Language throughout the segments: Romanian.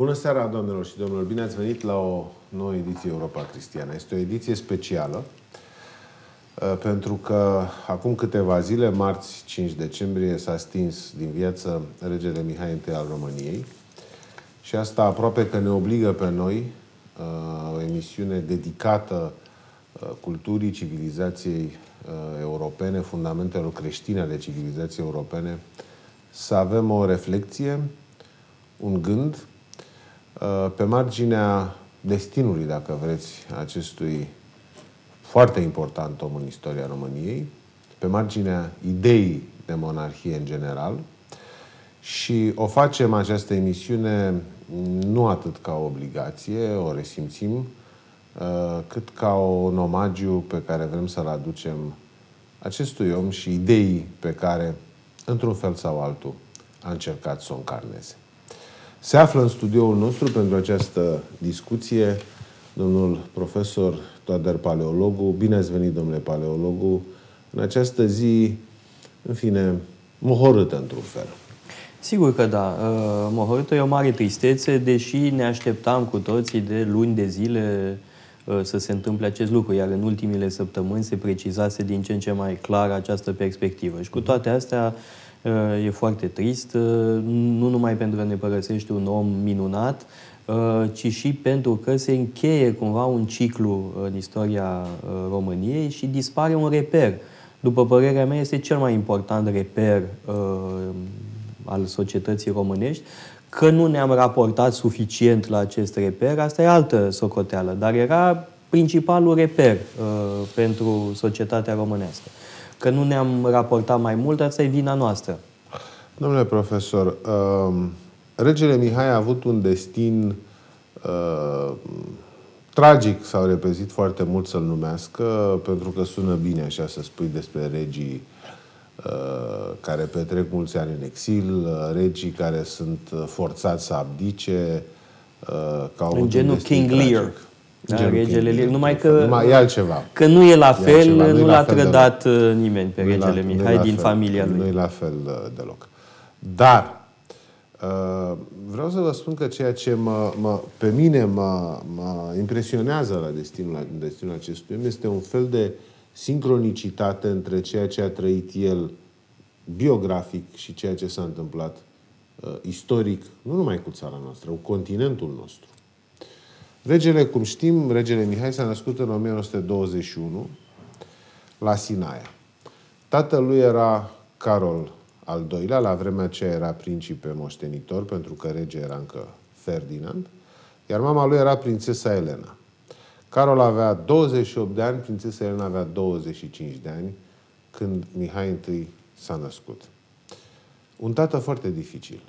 Bună seara, doamnelor și domnilor! Bine ați venit la o nouă ediție Europa Cristiană. Este o ediție specială uh, pentru că acum câteva zile, marți 5 decembrie, s-a stins din viață regele Mihai I al României și asta aproape că ne obligă pe noi uh, o emisiune dedicată uh, culturii, civilizației europene, fundamentelor creștine ale civilizației europene, să avem o reflexie, un gând Uh, pe marginea destinului, dacă vreți, acestui foarte important om în istoria României, pe marginea ideii de monarhie în general și o facem această emisiune nu atât ca o obligație, o resimțim, uh, cât ca un omagiu pe care vrem să-l aducem acestui om și ideii pe care, într-un fel sau altul, a încercat să o încarneze. Se află în studioul nostru pentru această discuție domnul profesor Toader Paleologu. Bine ați venit, domnule Paleologu, în această zi, în fine, mohorâtă într-un fel. Sigur că da. Uh, mohorâtă e o mare tristețe, deși ne așteptam cu toții de luni de zile uh, să se întâmple acest lucru, iar în ultimile săptămâni se precizase din ce în ce mai clar această perspectivă. Și cu toate astea, Uh, e foarte trist, uh, nu numai pentru că ne părăsește un om minunat, uh, ci și pentru că se încheie cumva un ciclu în istoria României și dispare un reper. După părerea mea, este cel mai important reper al societății românești, că nu ne-am raportat suficient la acest reper, asta e altă socoteală, dar era principalul reper uh, pentru societatea românească că nu ne-am raportat mai mult, asta e vina noastră. Domnule profesor, uh, regele Mihai a avut un destin uh, tragic, s-au repezit foarte mult să-l numească, pentru că sună bine așa să spui despre regii uh, care petrec mulți ani în exil, uh, regii care sunt uh, forțați să abdice, uh, ca un în genul King tragic. Lear. Da, regele Liviu. Numai că, numai e altceva. că nu e la fel, altceva. nu, nu l-a trădat de... Uh, nimeni pe regele la, Mihai din fel, familia lui. Nu e la fel uh, deloc. Dar uh, vreau să vă spun că ceea ce mă, mă, pe mine mă, mă impresionează la destinul, la destinul acestui om este un fel de sincronicitate între ceea ce a trăit el biografic și ceea ce s-a întâmplat uh, istoric, nu numai cu țara noastră, cu continentul nostru. Regele, cum știm, regele Mihai s-a născut în 1921 la Sinaia. Tatălui era Carol al doilea, la vremea ce era principe moștenitor, pentru că rege era încă Ferdinand, iar mama lui era prințesa Elena. Carol avea 28 de ani, prințesa Elena avea 25 de ani când Mihai I s-a născut. Un tată foarte dificil.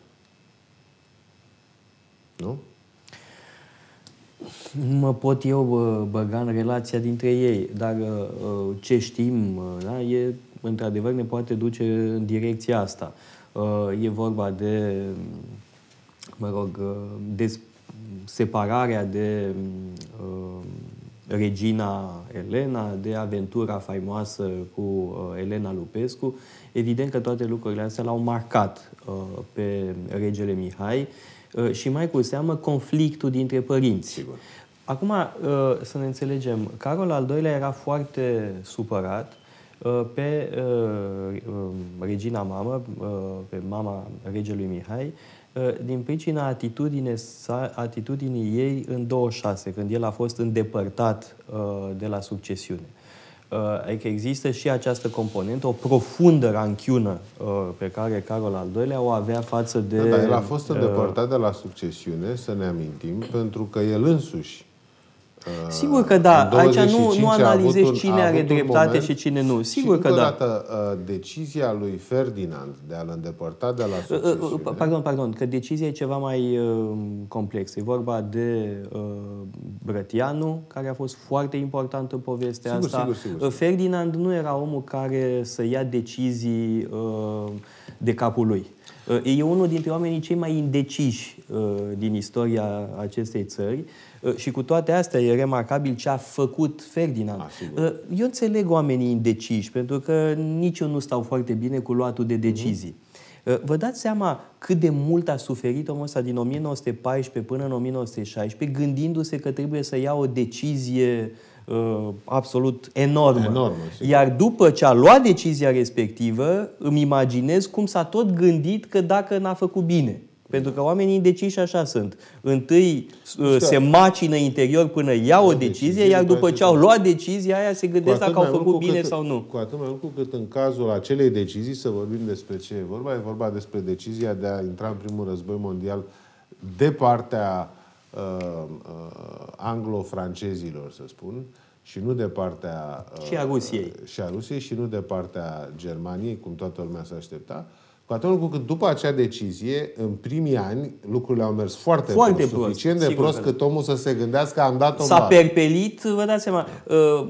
Nu? Nu mă pot eu băga în relația dintre ei, dar uh, ce știm, uh, da, e, într-adevăr ne poate duce în direcția asta. Uh, e vorba de, mă rog, de separarea de regina Elena, de aventura faimoasă cu Elena Lupescu. Evident că toate lucrurile astea l-au marcat pe regele Mihai Uh, și mai cu seamă conflictul dintre părinți. Sigur. Acum, uh, să ne înțelegem, Carol al doilea era foarte supărat uh, pe um, regina mamă, pe mama regelui Mihai, din pricina atitudine atitudinii ei în 26, când el a fost îndepărtat de la succesiune. Uh, adică există și această componentă, o profundă ranchiună uh, pe care Carol al doilea o avea față de... Da, dar el a fost uh, îndepărtat de la succesiune, să ne amintim, pentru că el însuși Uh, sigur că da, aici nu, nu analizezi cine are dreptate moment, și cine nu. Sigur și că da. Dată, uh, decizia lui Ferdinand de a-l îndepărta de la uh, succesiune... Pardon, pardon, că decizia e ceva mai complexă. E vorba de uh, Brătianu, care a fost foarte important în povestea sigur, asta. Sigur, sigur, sigur. Ferdinand nu era omul care să ia decizii uh, de capul lui. E unul dintre oamenii cei mai indeciși uh, din istoria acestei țări. Uh, Uh, și cu toate astea e remarcabil ce a făcut Ferdinand. Asigur. Ah, uh, eu înțeleg oamenii indeciși, pentru că nici eu nu stau foarte bine cu luatul de decizii. Mm-hmm. Vă dați seama cât de mult a suferit omul ăsta din 1914 până în 1916, gândindu-se că trebuie să ia o decizie uh, absolut enormă. Enorm, Iar după ce a luat decizia respectivă, îmi imaginez cum s-a tot gândit că dacă n-a făcut bine. Pentru că oamenii indeciși așa sunt. Întâi uh, Scar. se macină interior până iau o decizie, iar după ce au luat decizia aia se gândesc dacă au făcut bine cât, sau nu. Cu atât mai mult cu cât în cazul acelei decizii, să vorbim despre ce e vorba, e vorba despre decizia de a intra în primul război mondial de partea uh, uh, anglo-francezilor, să spun, și nu de partea... Uh, și a Rusiei. Uh, și a Rusiei și nu de partea Germaniei, cum toată lumea s-a aștepta. Uh, cu atât cu după acea decizie, în primii ani, lucrurile au mers foarte, foarte prost, prost. Suficient de prost că... Da. omul să se gândească că am dat o S-a perpelit, vă dați seama. Uh,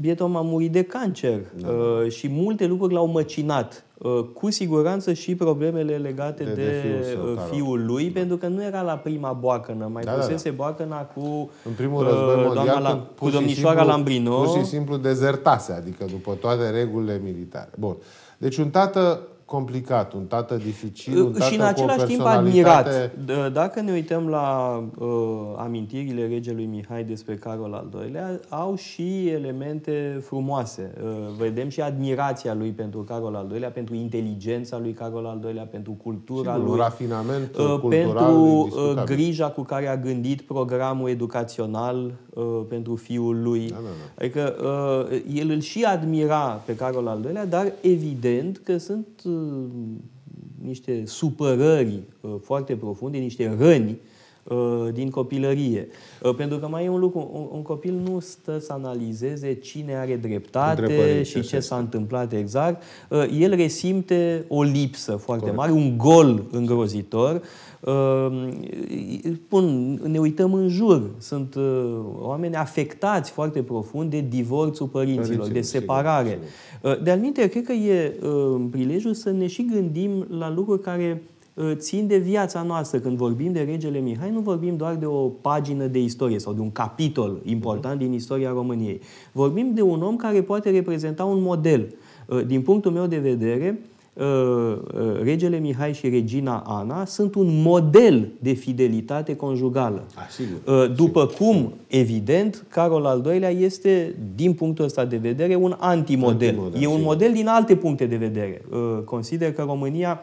bietul om a murit de cancer da. uh, și multe lucruri l-au măcinat. Uh, cu siguranță și problemele legate de, de, de fiul, său, uh, da, da. fiul lui, da. pentru că nu era la prima boacănă, mai da, pusese da, boacăna cu în primul război uh, mondial, doamna la, cu domnișoara simplu, Lambrino. Pur și simplu dezertase, adică după toate regulile militare. Bun. Deci un tată complicat, un tată dificil, un tată Și în același timp admirat. Dacă ne uităm la uh, amintirile regelui Mihai despre Carol al II-lea, au și elemente frumoase. Uh, vedem și admirația lui pentru Carol al II-lea, pentru inteligența lui Carol al II-lea, pentru cultura Sigur, lui, rafinamentul uh, cultural pentru uh, grija cu care a gândit programul educațional uh, pentru fiul lui. Da, da, da. Adică uh, el îl și admira pe Carol al II-lea, dar evident că sunt uh, niște supărări uh, foarte profunde, niște răni Uh, din copilărie. Uh, pentru că mai e un lucru, un, un copil nu stă să analizeze cine are dreptate Întrebări, și ce s-a întâmplat exact. Uh, el resimte o lipsă foarte Corect. mare, un gol îngrozitor. Pun, ne uităm în jur. Sunt oameni afectați foarte profund de divorțul părinților, părinților de separare. De-al minte, cred că e prilejul să ne și gândim la lucruri care Uh, țin de viața noastră. Când vorbim de regele Mihai, nu vorbim doar de o pagină de istorie sau de un capitol important din istoria României. Vorbim de un om care poate reprezenta un model. Uh, din punctul meu de vedere, uh, regele Mihai și regina Ana sunt un model de fidelitate conjugală. A, ah, sigur, După cum, evident, Carol al II-lea este, din punctul ăsta de vedere, un antimodel. antimodel e un sigur. model din alte puncte de vedere. Consider că România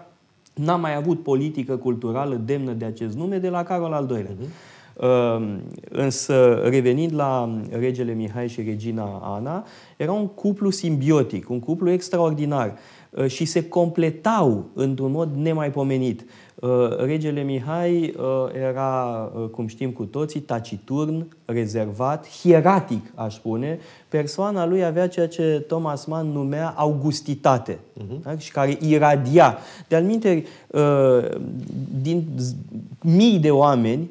N-a mai avut politică culturală demnă de acest nume de la Carol al II-lea. Uh-huh. Mhm. Ehm, însă, revenind la regele Mihai și regina Ana, era un cuplu simbiotic, un cuplu extraordinar ă, și se completau într-un mod nemaipomenit. Uh, regele Mihai uh, era, uh, cum știm cu toții, taciturn, rezervat, hieratic, aș spune. Persoana lui avea ceea ce Thomas Mann numea augustitate uh-huh. și care iradia. De-al minte, din mii de oameni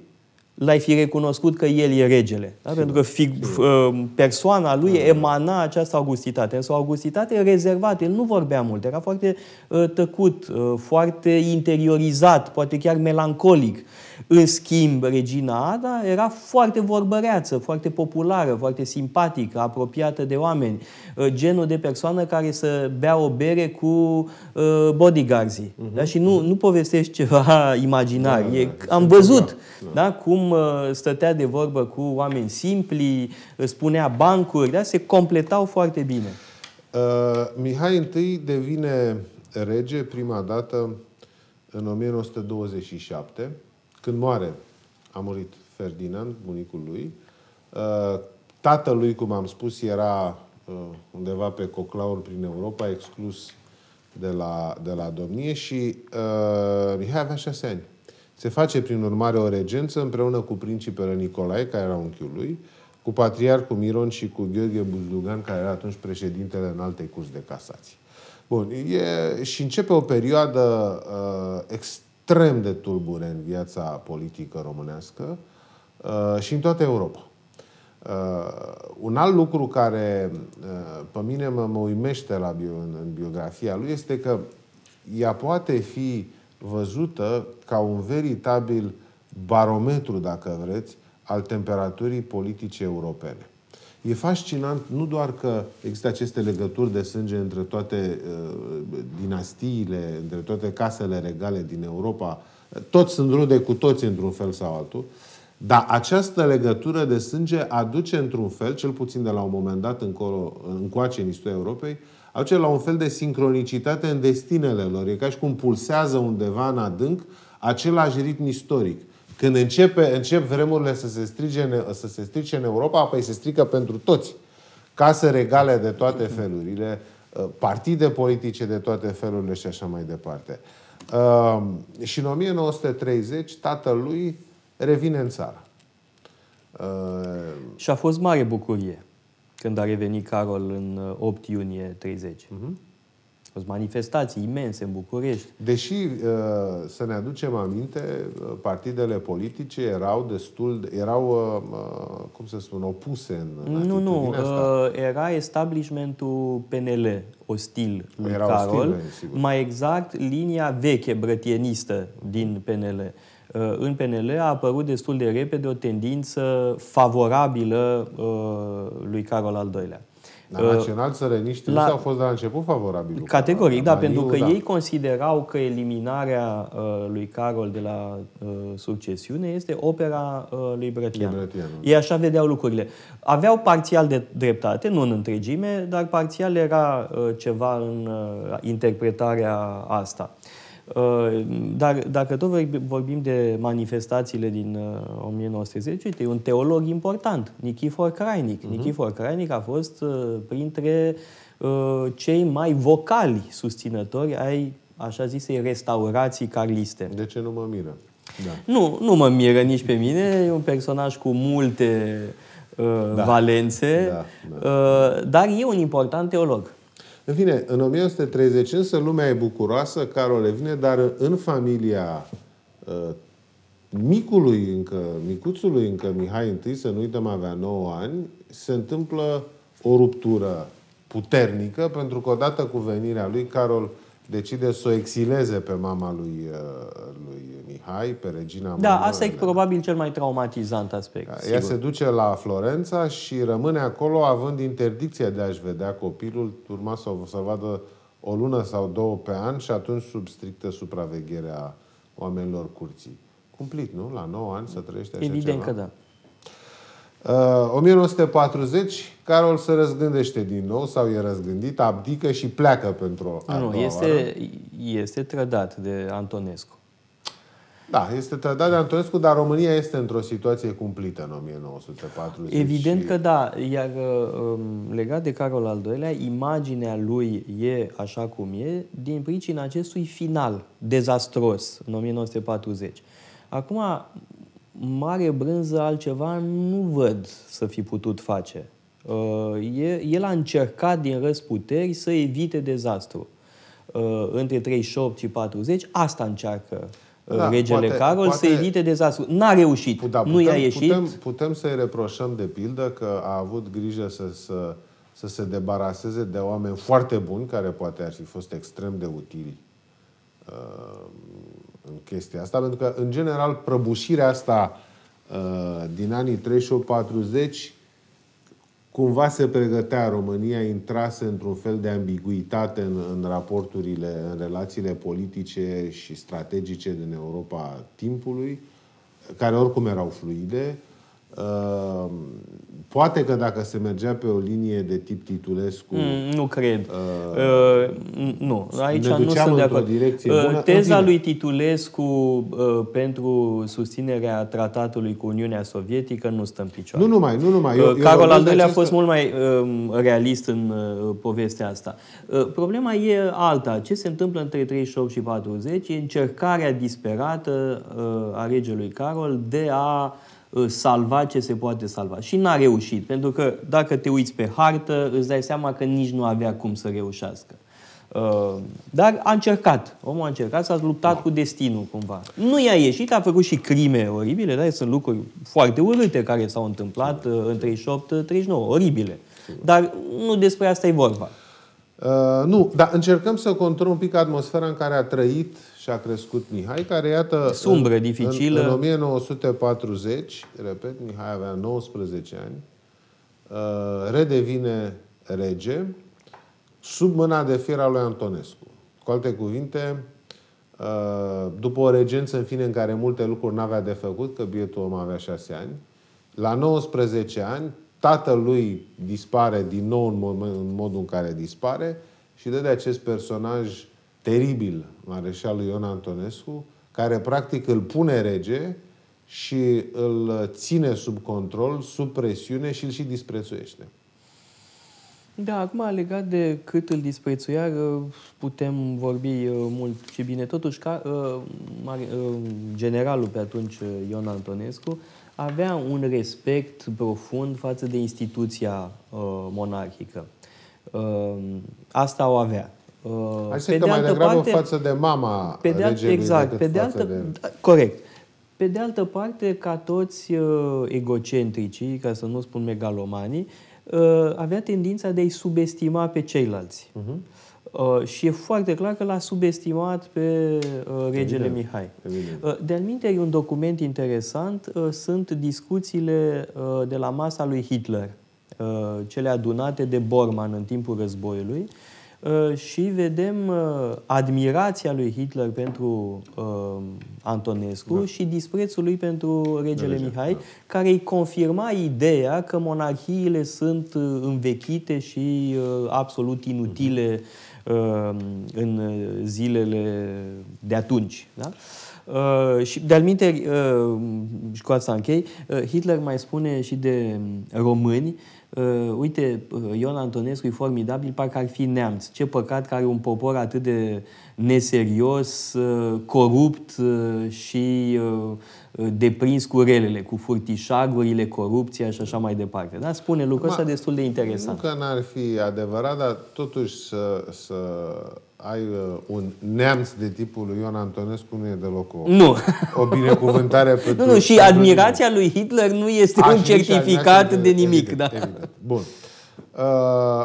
l-ai fi recunoscut că el e regele. Da? Pentru da. că fig- uh, persoana lui da. emana această augustitate. Însă o augustitate rezervată. El nu vorbea mult, era foarte uh, tăcut, uh, foarte interiorizat, poate chiar melancolic. În schimb, regina Ada era foarte vorbăreață, foarte populară, foarte simpatică, apropiată de oameni, uh, genul de persoană care să bea o bere cu uh, bodyguards Uh-huh. Mhm. Da? Și nu, nu povestești ceva imaginar. Da, e, da, da, am văzut da. Da, da? cum uh, stătea de vorbă cu oameni simpli, spunea bancuri, da? se completau foarte bine. Uh, Mihai I devine rege prima dată în 1927 când moare, a murit Ferdinand, bunicul lui. Uh, tatălui, cum am spus, era uh, undeva pe coclaur prin Europa, exclus de la, de la domnie și uh, Mihai avea șase ani. Se face, prin urmare, o regență împreună cu principele Nicolae, care era unchiul lui, cu patriarcul Miron și cu Gheorghe Buzdugan, care era atunci președintele în alte curs de casații. Bun, e, și începe o perioadă uh, extrem extrem de tulbure în viața politică românească uh, și în toată Europa. Uh, un alt lucru care uh, pe mine mă, mă uimește la bio, în, în biografia lui este că ea poate fi văzută ca un veritabil barometru, dacă vreți, al temperaturii politice europene. E fascinant nu doar că există aceste legături de sânge între toate uh, dinastiile, între toate casele regale din Europa, toți sunt rude cu toți într-un fel sau altul, dar această legătură de sânge aduce într-un fel, cel puțin de la un moment dat încolo, încoace în istoria Europei, aduce la un fel de sincronicitate în destinele lor. E ca și cum pulsează undeva în adânc același ritm istoric. Când începe, încep vremurile să se, strige, să se strice în Europa, apoi se strică pentru toți. Case regale de toate mhm. felurile, uh, partide politice de toate felurile și așa mai departe. Um, și în 1930, tatălui revine în țară. Uh, și a fost mare bucurie când a revenit Carol în 8 uh, iunie 30. Uh-huh. Mhm fost manifestații imense în București. Deși, uh, să ne aducem aminte, uh, partidele politice erau destul, erau, uh, cum să spun, opuse în Nu, nu, asta. era establishmentul PNL ostil lui era Carol. Ostil, mai exact, linia veche brătienistă din PNL în PNL a apărut destul de repede o tendință favorabilă lui Carol al II-lea. Dar uh, național țărăniștii la... au fost de la început favorabili. Categoric, da, pentru că da. ei considerau că eliminarea uh, lui Carol de la uh, succesiune este opera uh, lui Brătianu. Brătianu. Ei așa vedeau lucrurile. Aveau parțial de dreptate, nu în întregime, dar parțial era uh, ceva în uh, interpretarea asta. Uh, Ă, dar dacă tot vorbim de manifestațiile din 1910, ă, uite, e un teolog important, Nichifor Crainic. Uh-huh. Nichifor Crainic a fost ă, printre cei mai vocali susținători ai, așa zisei, restaurații carliste. De ce nu mă miră? Da. Nu, nu mă miră nici pe mine. E un personaj cu multe uh, da. valențe, da, da. Uh, dar e un important teolog. În fine, în 1930 însă lumea e bucuroasă, Carol vine, dar în familia uh, micului încă, micuțului încă Mihai I, să nu uităm avea 9 ani, se întâmplă o ruptură puternică, pentru că odată cu venirea lui Carol decide să o exileze pe mama lui, uh, lui Mihai, pe regina Da, asta e probabil cel mai traumatizant aspect. Ea sigur. se duce la Florența și rămâne acolo având interdicția de a-și vedea copilul, urma să, o să vadă o lună sau două pe an și atunci sub strictă supraveghere a oamenilor curții. Cumplit, nu? La 9 ani să trăiește așa Evident ceva. că da. 1940, uh, Carol se răzgândește din nou sau e răzgândit, abdică și pleacă pentru a Nu, este, este trădat de Antonescu. Da, este trădat de Antonescu, dar România este într-o situație cumplită în 1940. Evident că da, iar um, legat de Carol al II-lea, imaginea lui e așa cum e, din pricina acestui final dezastros în 1940. Acum, mare brânză altceva nu văd să fi putut face. Uh, el a încercat din răsputeri să evite dezastru. Uh, între 38 și 40, asta încearcă uh, da, regele poate, Carol poate, să evite dezastru. N-a reușit, da, putem, nu i-a ieșit. Putem, putem să-i reproșăm de pildă că a avut grijă să, să, să se debaraseze de oameni foarte buni, care poate ar fi fost extrem de utili în chestia asta, pentru că, în general, prăbușirea asta uh, din anii 38-40 cumva se pregătea România, intrase într-un fel de ambiguitate în, în raporturile, în relațiile politice și strategice din Europa timpului, care oricum erau fluide, Ehm, poate că dacă se mergea pe o linie de tip Titulescu... Mm, nu cred. Uh, uh, nu, aici nu sunt de acord. Direcție bună. Teza lui Titulescu uh, pentru susținerea tratatului cu Uniunea Sovietică nu stă în picioare. Nu numai, nu numai. Eu, uh, Carol al doilea a fost mult mai uh, realist în uh, povestea asta. Uh, problema e alta. Ce se întâmplă între 38 și 40 e încercarea disperată uh, a regelui Carol de a uh, Uh, salva ce se poate salva. Și n-a reușit, pentru că dacă te uiți pe hartă, îți dai seama că nici nu avea cum să reușească. Uh, dar a încercat. Omul a încercat, s-a luptat cu destinul cumva. Nu i-a ieșit, a făcut și crime oribile, dar sunt lucruri foarte urâte care s-au întâmplat uh, în 38-39, oribile. Dar nu despre asta e vorba. Uh, nu, dar încercăm să controlăm un pic atmosfera în care a trăit și a crescut Mihai, care, iată, Sumbră, în, dificilă. În, în 1940, repet, Mihai avea 19 ani, uh, redevine rege sub mâna de fier a lui Antonescu. Cu alte cuvinte, uh, după o regență, în fine, în care multe lucruri n-avea de făcut, că bietul om avea 6 ani, la 19 ani, tatălui dispare din nou în, moment, în modul în care dispare și dă de acest personaj teribil, mareșalul Ion Antonescu, care practic îl pune rege și îl ține sub control, sub presiune și îl și disprețuiește. Da, acum legat de cât îl disprețuia, uh, putem vorbi uh, mult și bine. Totuși, ca, uh, generalul pe atunci, Ion Antonescu, avea un respect profund față de instituția uh, monarhică. Uh, asta o avea. Uh, pe de mai degrabă parte, față de mama pe de regelui Exact, pe de altă, de... Da, corect. Pe de altă parte, ca toți uh, egocentricii, ca să nu spun megalomanii, uh, avea tendința de a-i subestima pe ceilalți. Uh-huh. Uh, și e foarte clar că l-a subestimat pe uh, regele Evident. Mihai. Uh, de-al minte, un document interesant uh, sunt discuțiile uh, de la masa lui Hitler, uh, cele adunate de Bormann în timpul războiului, și vedem admirația lui Hitler pentru Antonescu da. și disprețul lui pentru regele Rege, Mihai, da. care îi confirma ideea că monarhiile sunt învechite și absolut inutile uh-huh Uh, în zilele de atunci. Da? Uh, și de-al minte, uh, și cu asta închei, Hitler mai spune și de români uh, uite, uh, Ion Antonescu e formidabil, parcă ar fi neamț. Ce păcat că are un popor atât de neserios, uh, corupt uh, și uh, uh deprins cu relele, cu furtișagurile, corupția și așa mai departe. Da? Spune lucrul ăsta destul de interesant. Nu că n-ar fi adevărat, dar totuși să, să ai uh, un neamț de tipul lui Ion Antonescu nu e deloc o, nu. o binecuvântare pentru... Nu, nu, și admirația lui Hitler nu este A, un certificat de, de nimic. Evident, da. evident. Bun.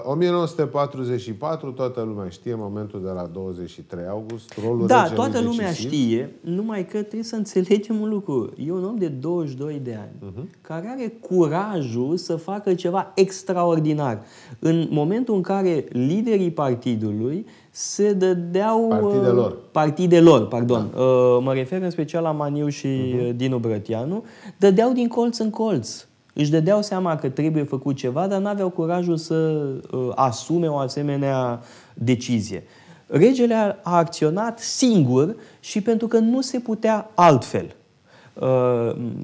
Uh, 1944, toată lumea știe momentul de la 23 august, rolul Da, toată lumea decisiv. știe, numai că trebuie să înțelegem un lucru. E un om de 22 de ani uh-huh. care are curajul să facă ceva extraordinar. În momentul în care liderii partidului se dădeau uh, partidelor, partidelor pardon. Da. Uh, mă refer în special la Maniu și uh-huh. Dinu Brătianu, dădeau din colț în colț. Își dădeau seama că trebuie făcut ceva, dar n-aveau curajul să uh, asume o asemenea decizie. Regele a acționat singur și pentru că nu se putea altfel.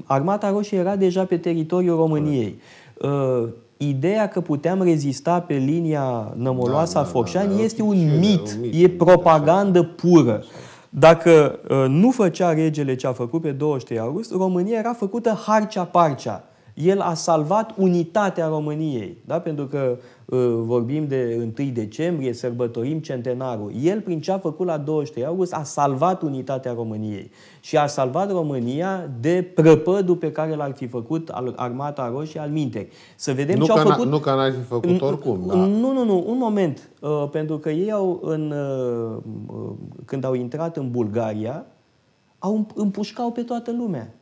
Armata Roșie era deja pe teritoriul României. Correct ideea că puteam rezista pe linia nămoloasă da, a da, da, Focșani da, da, este un mit, un mit, e propagandă pură. Dacă uh, nu făcea regele ce a făcut pe 23 august, România era făcută harcea-parcea. El a salvat unitatea României, da? pentru că Ă, vorbim de 1 decembrie, sărbătorim centenarul. El, prin ce a făcut la 23 august, a salvat unitatea României și a salvat România de prăpădul pe care l-ar fi făcut al Armata Roșie al Minteri. Să vedem nu ce au făcut. Nu că n-ar fi făcut oricum. Da. Nu, nu, nu. Un moment. Ă, pentru că ei au, în, ă, când au intrat în Bulgaria, au împușcau pe toată lumea.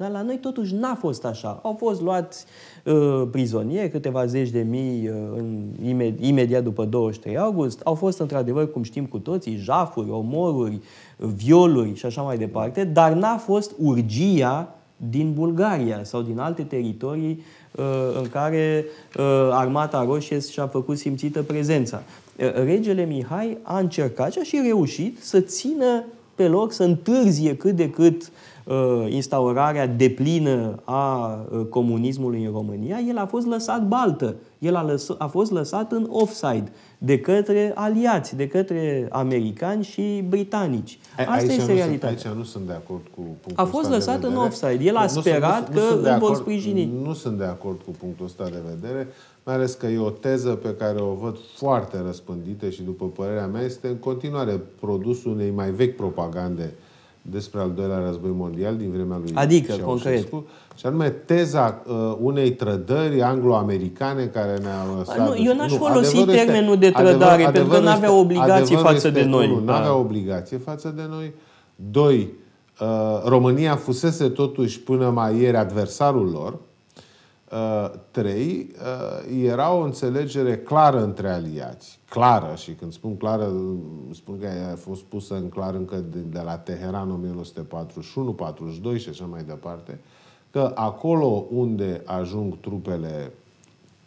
Dar la noi totuși n-a fost așa. Au fost luați uh, prizonieri, câteva zeci de mii uh, în, imed- imediat după 23 august. Au fost, într-adevăr, cum știm cu toții, jafuri, omoruri, violuri și așa mai departe, dar n-a fost urgia din Bulgaria sau din alte teritorii uh, în care uh, armata roșie și-a făcut simțită prezența. Uh, regele Mihai a încercat și a și reușit să țină pe loc, să întârzie cât de cât uh, Uh, instaurarea deplină a uh, comunismului în România, el a fost lăsat baltă, el a, lăs- a fost lăsat în offside de către aliați, de către americani și britanici. Asta aici este realitatea. Sunt, aici nu sunt de acord cu punctul A fost lăsat în offside. El a nu sperat sunt, nu, că nu îl vor sprijini. Nu sunt de acord cu punctul ăsta de vedere, mai ales că e o teză pe care o văd foarte răspândită și, după părerea mea, este în continuare produsul unei mai vechi propagande uh, despre al doilea război mondial din vremea lui Adică, concret. Și anume teza uh, unei trădări anglo-americane care ne-a lăsat... Uh, nu, eu n-aș folosi termenul este, de trădare, adevăr, pentru că nu avea obligație față de noi. Nu, nu avea da. obligație față de noi. Doi, uh, România fusese totuși până mai ieri adversarul lor 3 uh, uh, era o înțelegere clară între aliați. Clară, și când spun clară, spun că a fost pusă în clar încă de, de la Teheran 1941-42 și așa mai departe, că acolo unde ajung trupele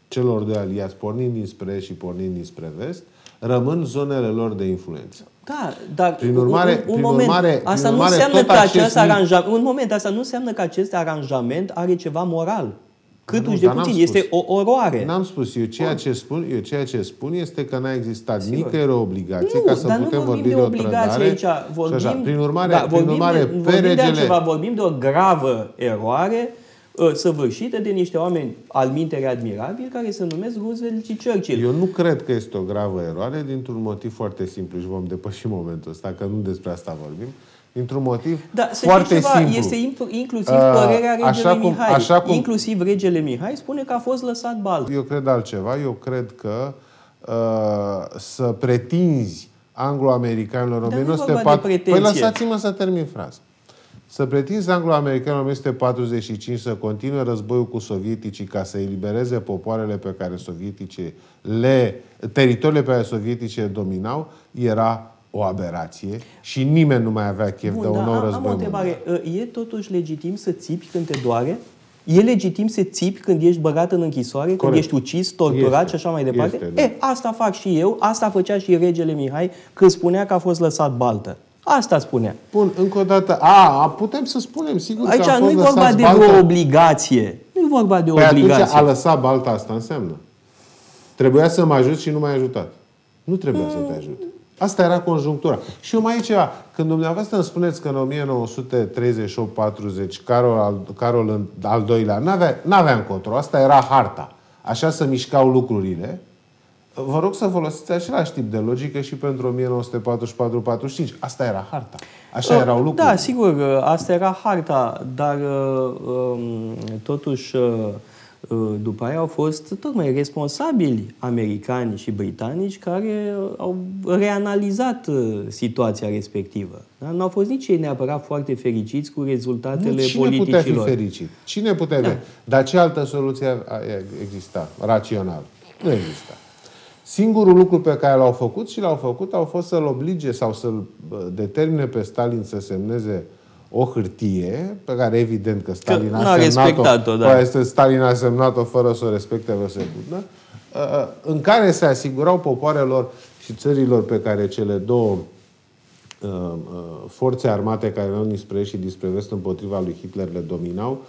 celor doi aliați, pornind dinspre și pornind dinspre vest, rămân zonele lor de influență. Da, dar prin urmare, un, un prin moment, urmare, asta prin nu înseamnă că acest, acest aranjament, un moment, asta nu înseamnă că acest aranjament are ceva moral cât nu, de puțin. Este o oroare. N-am spus. Eu ceea, ce spun, eu ceea ce spun este că n-a existat Sigur. nicăieri o obligație nu, ca să putem nu vorbi de, o trădare. Aici. Vorbim, așa. Prin da, urmare, da, prin vorbim, pe de, vorbim regele... de Vorbim de o gravă eroare ă, săvârșită de niște oameni al mintere admirabili care se numesc Roosevelt și Churchill. Eu nu cred că este o gravă eroare dintr-un motiv foarte simplu și vom depăși momentul ăsta, că nu despre asta vorbim dintr-un motiv da, foarte ceva, simplu. Este inclusiv uh, părerea regelui așa cum, Mihai. Așa cum, inclusiv regele Mihai spune că a fost lăsat bal. Eu cred altceva. Eu cred că uh, să pretinzi anglo-americanilor Dar 1904... Păi lăsați-mă să termin fraza. Să pretinzi anglo-americanilor 1945 să continue războiul cu sovieticii ca să elibereze popoarele pe care sovieticii le, teritoriile pe care sovieticii le dominau, era o aberație și nimeni nu mai avea chef Bun, de un nou da, război. Am o întrebare. E totuși legitim să țipi când te doare? E legitim să țipi când ești băgat în închisoare, Corect. când ești ucis, torturat este, și așa mai departe? Este, da. E, asta fac și eu, asta făcea și regele Mihai când spunea că a fost lăsat baltă. Asta spunea. Bun, încă o dată. A, putem să spunem, sigur Aici că a fost nu e vorba de balta. Păi o obligație. Nu e vorba de o păi obligație. Atunci a lăsat balta asta înseamnă. Trebuia să mă ajut și nu m-ai ajutat. Nu trebuia mm. să te ajut. Asta era conjunctura. Și mai e ceva. Când dumneavoastră îmi spuneți că în 1938-40 Carol, Carol al doilea n-avea, n control. asta era harta. Așa se mișcau lucrurile. Vă rog să folosiți același tip de logică și pentru 1944-45. Asta era harta. Așa uh, erau lucrurile. Da, sigur, asta era harta, dar uh, um, totuși uh, Ă, după aia au fost tocmai responsabili americani și britanici care ă, au reanalizat ă, situația respectivă. Da? Nu au fost nici ei neapărat foarte fericiți cu rezultatele nu, cine politicilor. Cine putea fi fericit? Cine putea da. Fi? Dar ce altă soluție exista? Rațional. Nu exista. Singurul lucru pe care l-au făcut și l-au făcut au fost să-l oblige sau să-l determine pe Stalin să semneze uh, o hârtie pe care evident că Stalin că a semnat-o, da. este Stalin a semnat-o fără să o respecte vreo secundă, uh, uh, în care se asigurau popoarelor și țărilor pe care cele două uh, forțe armate care erau dinspre și dinspre vest împotriva lui Hitler le dominau,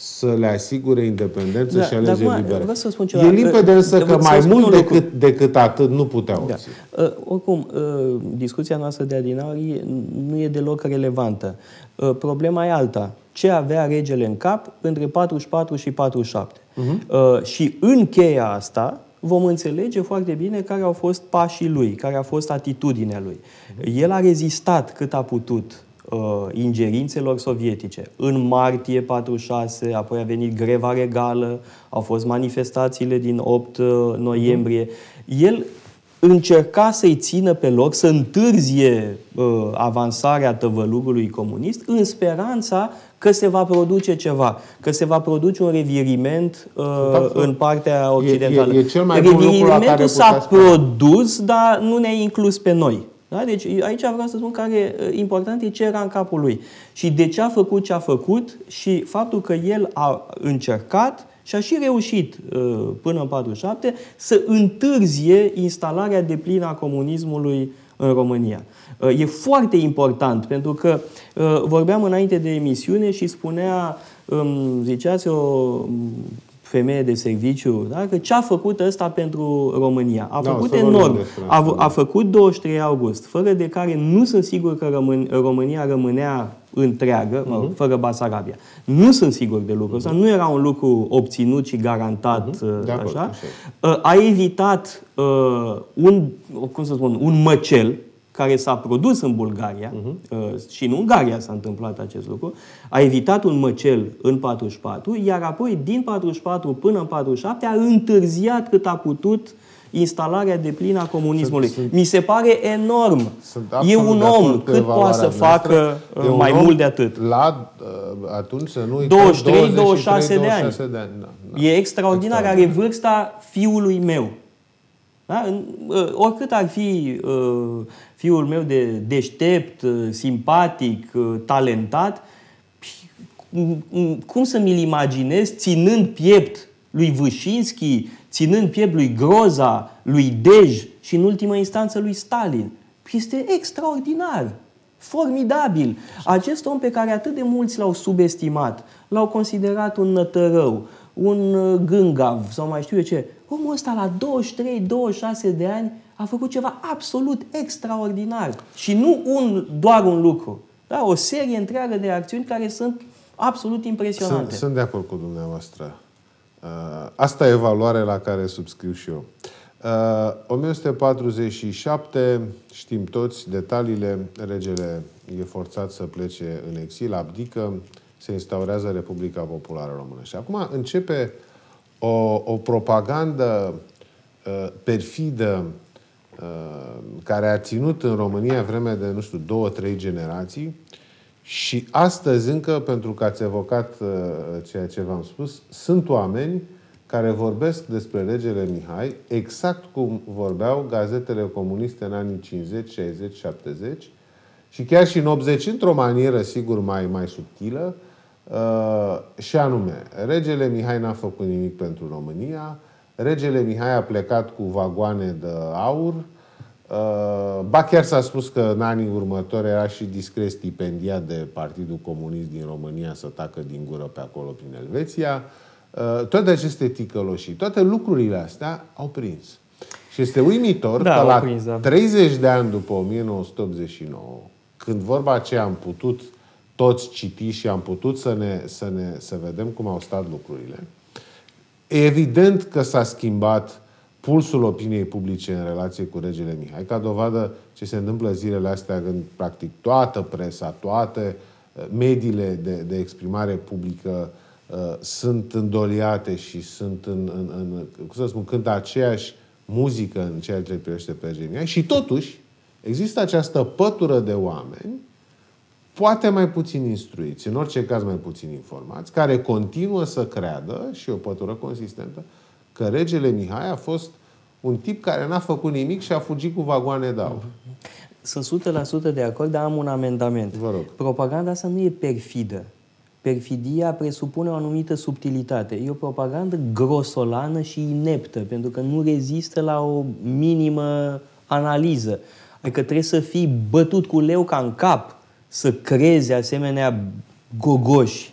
să le asigure independență da, și alegeri dar, libere. Vreau să spun ceva. E limpede însă că mai mult decât, decât atât nu puteau da. Uh, oricum, uh, discuția noastră de adinari nu e deloc relevantă. Uh, problema e alta. Ce avea regele în cap între 44 și 47? Uh-huh. Mhm. Uh, și în cheia asta, vom înțelege foarte bine care au fost pașii lui, care a fost atitudinea lui. Mhm. El a rezistat cât a putut Uh, ingerințelor sovietice. În martie 46, apoi a venit greva regală, au fost manifestațiile din 8 uh, noiembrie. Mhm. El încerca să-i țină pe loc, să întârzie uh, avansarea tăvălugului comunist, în speranța că se va produce ceva, că se va produce un reviriment uh, da, în partea occidentală. E, e, e cel mai Revirimentul bun lucru la care s-a produs, dar nu ne-a inclus pe noi. Da? Deci aici vreau să spun are, important e ce era în capul lui și de ce a făcut ce a făcut și faptul că el a încercat și a și reușit până în 47 să întârzie instalarea de plină a comunismului în România. E foarte important pentru că vorbeam înainte de emisiune și spunea, ziceați o femeie de serviciu, da? că ce a făcut ăsta pentru România? A da, făcut enorm. A, a făcut 23 august, fără de care nu sunt sigur că rămân, România rămânea întreagă, uh-huh. fără Basarabia. Nu sunt sigur de lucrul ăsta, uh-huh. Mhm. nu era un lucru obținut și garantat uh-huh. acord, așa. așa. Uh, a evitat uh, un, cum să spun, un măcel, care s-a produs în Bulgaria, uh-huh. și în Ungaria s-a întâmplat acest lucru, a evitat un măcel în 44, iar apoi din 44 până în 47 a întârziat cât a putut instalarea de plină a comunismului. Sunt, Mi se pare enorm. Sunt e un om cât poate să facă de uh, mai mult de atât. La, uh, atunci să nu 23-26 23 de, de ani. De ani. Da, da. E extraordinar, extraordinar. Are vârsta fiului meu. Da? Ă, oricât ar fi ă, fiul meu de deștept, ă, simpatic, talentat, cum să mi-l imaginez ținând piept lui Vâșinski, ținând piept lui Groza, lui Dej și în ultimă instanță lui Stalin. Este extraordinar, formidabil. Acest om pe care atât de mulți l-au subestimat, l-au considerat un nătărău, un uh, gângav sau mai știu eu ce. Omul ăsta la 23-26 de ani a făcut ceva absolut extraordinar. Și nu un, doar un lucru. Da? O serie întreagă de acțiuni care sunt absolut impresionante. Sunt, sunt de acord cu dumneavoastră. Uh, asta e valoarea la care subscriu și eu. 1147, uh, știm toți detaliile, regele e forțat să plece în exil, abdică, se instaurează Republica Populară Română. Și acum începe o, o propagandă uh, perfidă uh, care a ținut în România vreme de, nu știu, două, trei generații și astăzi încă, pentru că ați evocat uh, ceea ce v-am spus, sunt oameni care vorbesc despre regele Mihai exact cum vorbeau gazetele comuniste în anii 50, 60, 70 și chiar și în 80, într-o manieră, sigur, mai, mai subtilă, uh, Uh, și anume, regele Mihai n-a făcut nimic pentru România, regele Mihai a plecat cu vagoane de aur, uh, ba chiar s-a spus că în anii următori era și discret stipendiat de Partidul Comunist din România să tacă din gură pe acolo prin Elveția. Uh, toate aceste ticăloșii, toate lucrurile astea au prins. Și este uimitor da, că la prins, da. 30 de ani după 1989, când vorba aceea am putut toți citi și am putut să, ne, să, ne, să vedem cum au stat lucrurile. Evident că s-a schimbat pulsul opiniei publice în relație cu regele Mihai, ca dovadă ce se întâmplă zilele astea când practic toată presa, toate eh, mediile de, de exprimare publică uh, sunt îndoliate și sunt în, în, în cum să spun, când aceeași muzică în ceea ce privește pe regele Mihai și totuși există această pătură de oameni poate mai puțin instruiți, în orice caz mai puțin informați, care continuă să creadă, și o pătură consistentă, că regele Mihai a fost un tip care n-a făcut nimic și a fugit cu vagoane de aur. Sunt 100% de acord, dar am un amendament. Vă rog. Propaganda asta nu e perfidă. Perfidia presupune o anumită subtilitate. E o propagandă grosolană și ineptă, pentru că nu rezistă la o minimă analiză. Adică trebuie să fii bătut cu leu ca în cap să creze asemenea gogoși.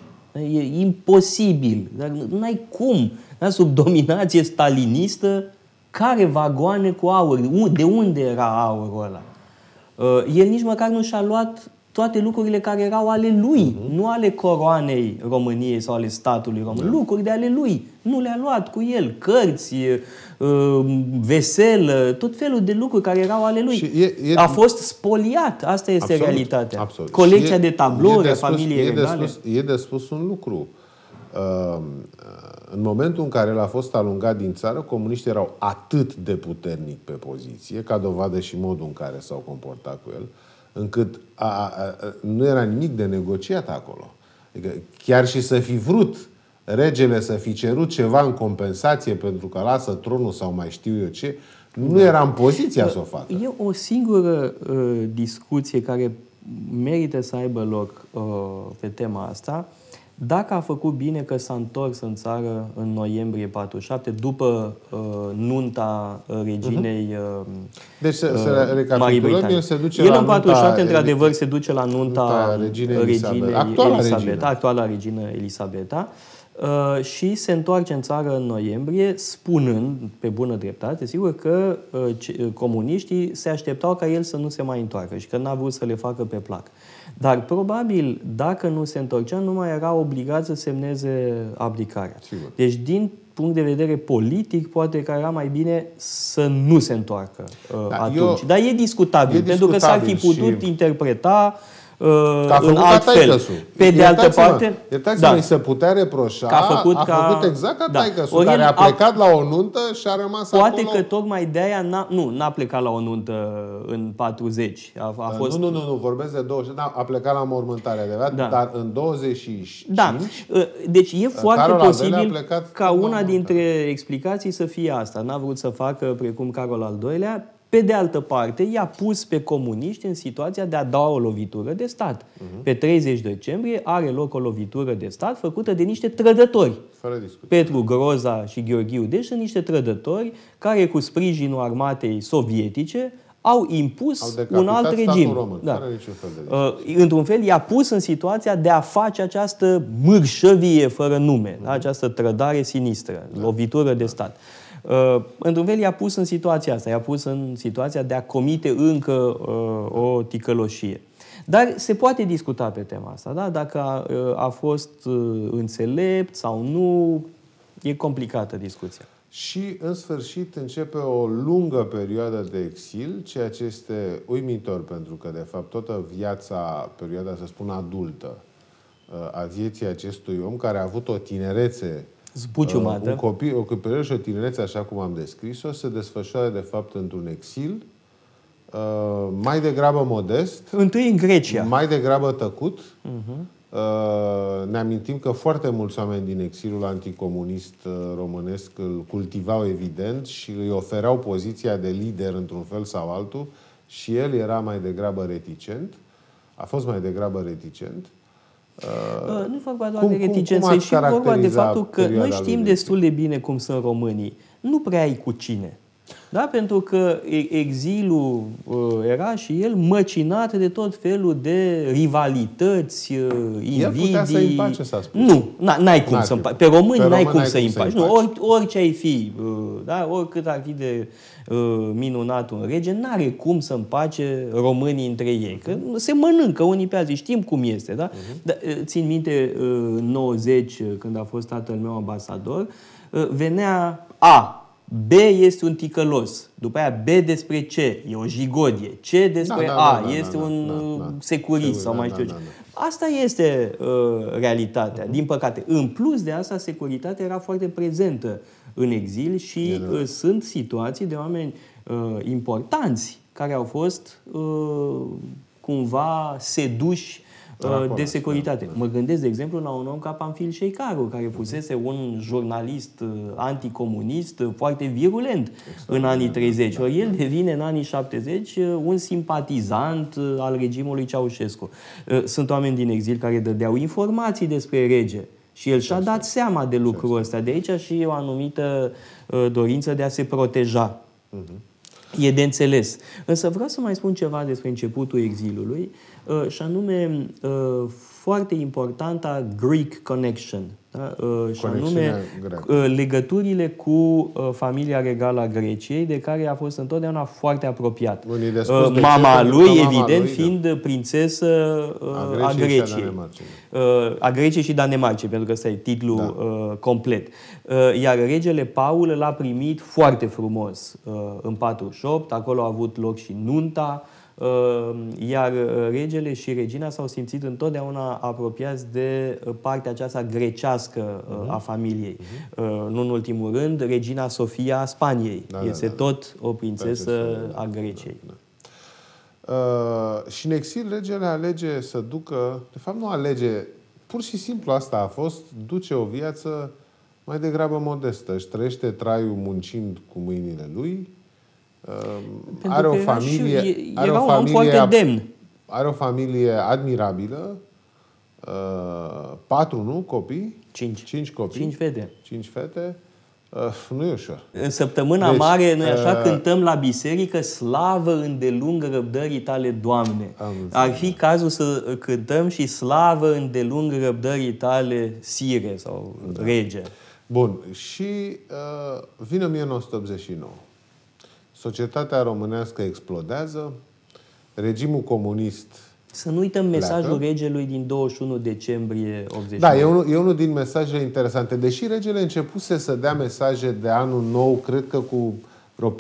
E imposibil. Dar n-ai cum. Da? Sub dominație stalinistă, care vagoane cu aur? De unde era aurul ăla? Uh, el nici măcar nu și-a luat toate lucrurile care erau ale lui, uh-huh. nu ale coroanei României sau ale statului român. Da. Lucruri de ale lui. Nu le-a luat cu el. Cărți, Uh, veselă, tot felul de lucruri care erau ale lui. E, e, a fost spoliat, asta este absolut, realitatea. Absolut. Colecția e, de tablouri, familie e De spus, e de spus un lucru. Uh, în momentul în care el a fost alungat din țară, comuniștii erau atât de puternic pe poziție, ca dovadă și modul în care s-au comportat cu el, încât a, a, a, nu era nimic de negociat acolo. Adică chiar și să fi vrut regele să fi cerut ceva în compensație pentru că lasă tronul sau mai știu eu ce, nu era în poziția să o facă. E o singură uh, discuție care merită să aibă loc uh, pe tema asta. Dacă a făcut bine că s-a întors în țară în noiembrie 47, după uh, nunta uh, reginei mhm. uh, Deci să, uh, el se duce el la în 47, într-adevăr, se duce la nunta, nunta reginei Elisabeta, actuala, regina actuala regină Elisabeta. Uh, Uh, și se întoarce în țară în noiembrie spunând, pe bună dreptate, sigur, că uh, uh, comuniștii se așteptau ca el să nu se mai întoarcă și că n-a vrut să le facă pe plac. Dar probabil, dacă nu se întorcea, nu mai era obligat să semneze abdicarea. Sigur. Deci, din punct de vedere politic, poate că era mai bine să nu se întoarcă da, atunci. Eu, Dar e discutabil, e discutabil pentru că s-ar fi putut și... interpreta uh, uh, în alt fel. Pe de altă parte... Iertați-mă, da. se putea reproșa, că a făcut, a făcut ca... exact ca da. taică care a plecat a... la o nuntă și a rămas Poate acolo. că tocmai de-aia n-a... nu, n-a plecat la o nuntă în 40. A, a da, fost... Nu, nu, nu, nu, vorbesc de 20. Da, a plecat la mormântare, adevărat, da. dar în 25... Da, ă, deci e foarte Carol posibil ca una dintre explicații să fie asta. N-a vrut să facă precum Carol al doilea, pe de altă parte, i-a pus pe comuniști în situația de a da o lovitură de stat. Uh-huh. Pe 30 decembrie are loc o lovitură de stat făcută de niște trădători. Fără discuție. Petru Groza și Gheorghiu Deș sunt niște trădători care, cu sprijinul armatei sovietice, au impus au un alt regim. Român, da. fel de uh, într-un fel, i-a pus în situația de a face această mârșăvie fără nume, uh-huh. da? această trădare sinistră, da. lovitură de da. stat. Îndumel uh, i-a pus în situația asta, i-a pus în situația de a comite încă uh, o ticăloșie. Dar se poate discuta pe tema asta, da? dacă a, uh, a fost înțelept sau nu, e complicată discuția. Și, în sfârșit, începe o lungă perioadă de exil, ceea ce este uimitor, pentru că, de fapt, toată viața, perioada, să spun, adultă a vieții acestui om, care a avut o tinerețe Zbuciumată. Uh, un copil, o copilărie și o tinerețe, așa cum am descris-o, se desfășoară, de fapt, într-un exil, uh, mai degrabă modest. Întâi în Grecia. Mai degrabă tăcut. Uh-huh. ne amintim că foarte mulți oameni din exilul anticomunist uh, românesc îl cultivau evident și îi ofereau poziția de lider într-un fel sau altul și el era mai degrabă reticent. A fost mai degrabă reticent. Uh, uh, nu vorba doar cum, de reticență, cum, cum e și vorba de faptul că noi știm destul de bine cum sunt românii. Nu prea ai cu cine. Da? Pentru că exilul uh, era și el măcinat de tot felul de rivalități, uh, invidii. El putea să împace, s-a spus. Nu, n-ai cum să împaci. Pe români n-ai cum să împaci. Nu, or, orice ai fi, uh, da? oricât ar fi de minunat un rege, n-are cum să împace românii între ei. Că se mănâncă unii pe alții. Știm cum este. Da? Uh-huh. Mhm. Da, Dar, țin minte, în 90, când a fost tatăl meu ambasador, venea A, B este un ticălos, după aia B despre C e o jigodie, C despre da, da, A da, da, este da, un da, da, da. securist sau da, mai da, știu da, da, da. Asta este uh, realitatea, din păcate. În plus de asta, securitatea era foarte prezentă în exil și da. uh, sunt situații de oameni uh, importanți care au fost uh, cumva seduși Uh, de da. securitate. Da. Mă gândesc, de exemplu, la un om ca Panfil Sheikaru, care fusese un jurnalist uh, anticomunist uh, foarte virulent în anii 30. Da. Ori da. el devine în anii 70 un simpatizant al regimului Ceaușescu. Sunt oameni din exil care dădeau informații despre rege. Și el și-a dat seama de lucrul ăsta. De aici și o anumită dorință de a se proteja. Uh-huh e de înțeles. Însă vreau să mai spun ceva despre începutul exilului, uh, și anume uh, foarte importantă a Greek Connection, da? Uh, și anume uh, grec. legăturile cu uh, familia regală a Greciei, de care a fost întotdeauna foarte apropiat. Mama lui, lui, mama evident, lui, da. fiind da. prințesă a Greciei. A Greciei. a Greciei și Danemarcei, pentru că ăsta e titlul da. complet. Iar regele Paul l-a primit foarte frumos în 48, acolo a avut loc și nunta, Ehm, iar eh, regele și regina s-au simțit întotdeauna apropiați de eh, partea aceasta grecească uh-huh. a familiei. Uh-huh. Nu în ultimul rând, regina Sofia a Spaniei. Da, da, este da, da, tot o prințesă da, a da, Greciei. Da, da. Uh, și în exil regele alege să ducă, de fapt nu alege, pur și simplu asta a fost, duce o viață mai degrabă modestă. Își trăiește traiul muncind cu mâinile lui, are o familie, și, are era o familie, un om foarte demn. Are o familie admirabilă, uh, patru, nu, copii? Cinci. Cinci copii. Cinci fete. Cinci fete. Uh, nu e ușor. În săptămâna deci, mare, noi așa uh, cântăm la biserică slavă îndelungă răbdării tale, Doamne. Ar fi cazul să cântăm și slavă îndelungă răbdării tale, Sire sau da. Rege. Bun. Și uh, vine 1989 societatea românească explodează, regimul comunist să nu uităm mesajul Leacă. regelui din 21 decembrie 80. Da, e unul, e unul din mesajele interesante. Deși regele începuse să dea mesaje de anul nou, cred că cu vreo 4-5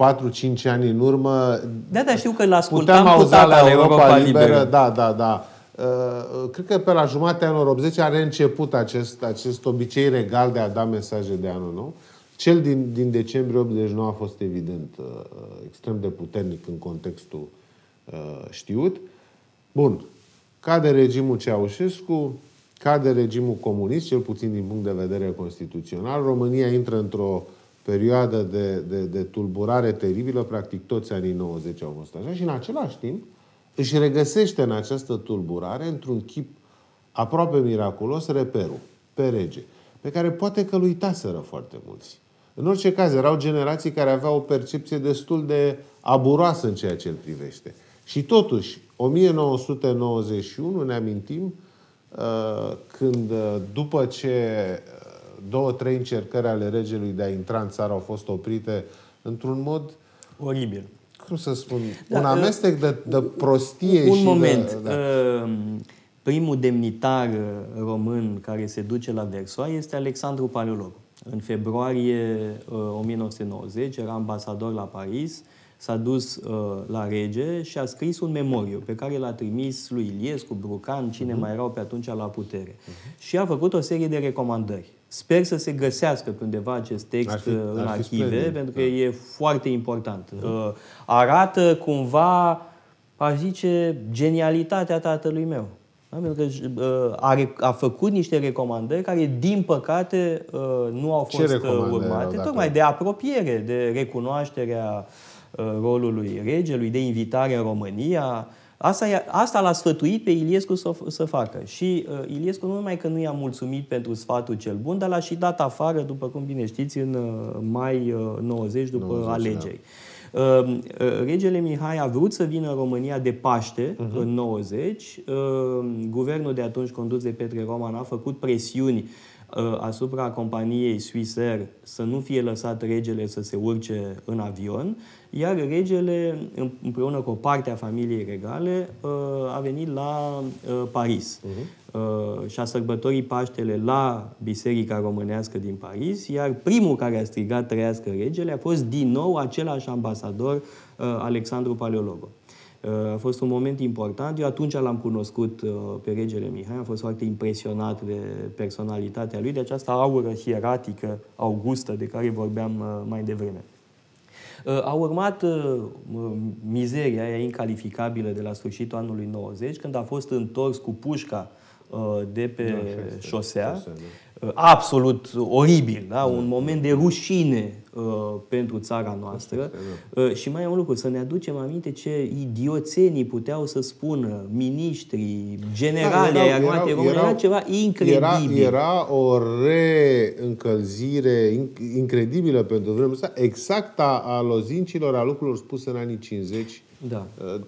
ani în urmă. Da, da, știu că l-ascultam puteam auza cu la Europa, Europa liberă. liberă. Da, da, da. Uh, cred că pe la jumatea anului 80 a reînceput acest, acest obicei regal de a da mesaje de anul nou. Uh, cel din, din decembrie 89 a fost evident uh, uh, extrem de puternic în contextul uh, știut. Bun, cade regimul Ceaușescu, cade regimul comunist, cel puțin din punct de vedere constituțional. România intră într-o perioadă de, de, de tulburare teribilă, practic toți anii 90 au fost așa și în același timp își regăsește în această tulburare, într-un chip aproape miraculos, reperul pe rege, pe care poate că lui uitaseră foarte mulți. În orice caz, erau generații care aveau o percepție destul de aburoasă în ceea ce îl privește. Și totuși, 1991, ne amintim, uh, când uh, după ce uh, două, trei încercări ale regelui de a intra în țară au fost oprite într-un mod... Oribil. Cum să spun? Da, un amestec de, de prostie un și moment. De, da. Primul demnitar român care se duce la Versoa este Alexandru Paleologu. În februarie 1990 uh, era ambasador la Paris, s-a dus uh, la rege și a scris un memoriu pe care l-a trimis lui Iliescu, Brucan, cine uh-huh. mai erau pe atunci la putere. Uh-huh. Și a făcut o serie de recomandări. Sper să se găsească pe undeva acest text fi, uh, în arhive, pentru că da. e foarte important. Uh-huh. Arată cumva, aș zice, genialitatea tatălui meu. Da? Pentru că uh, a făcut niște recomandări care, din păcate, nu au fost urmate, tocmai de apropiere, de recunoașterea rolului regelui, de invitare în România. Asta, asta l-a sfătuit pe Iliescu să, să facă. Și uh, Iliescu nu numai că nu i-a mulțumit pentru sfatul cel bun, dar l-a și dat afară, după cum bine știți, în uh, mai uh, 90, după 90, da. alegeri. Da. Ehm, eh, regele Mihai a vrut să vină în România de Paște uh-huh. în 90. Ehm, guvernul de atunci condus de Petre Roman a făcut presiuni eh, asupra companiei Swissair să nu fie lăsat regele să se urce în avion, iar regele, împreună cu o parte a familiei regale, eh, a venit la Paris. Uh-huh. Uh, și a sărbătorit Paștele la Biserica Românească din Paris, iar primul care a strigat Trăiască Regele a fost din nou același ambasador, uh, Alexandru Paleologo. Uh, a fost un moment important. Eu atunci l-am cunoscut pe regele Mihai, am fost foarte impresionat de personalitatea lui, de această aură hieratică, augustă, de care vorbeam mai devreme. A urmat mizeria aia incalificabilă de la sfârșitul anului 90, când a fost întors cu pușca Uh, de pe da, șosea. șosea da. Uh, absolut oribil, da? da un moment de rușine uh, pentru țara noastră. Da. Și mai e un lucru, să ne aducem aminte ce idioțenii puteau să spună miniștrii, generali da, ai armatei române. Era ceva incredibil. Era, era o reîncălzire incredibilă pentru vremea asta, exact a, a lozincilor, a lucrurilor spuse în anii 50 da. Ă,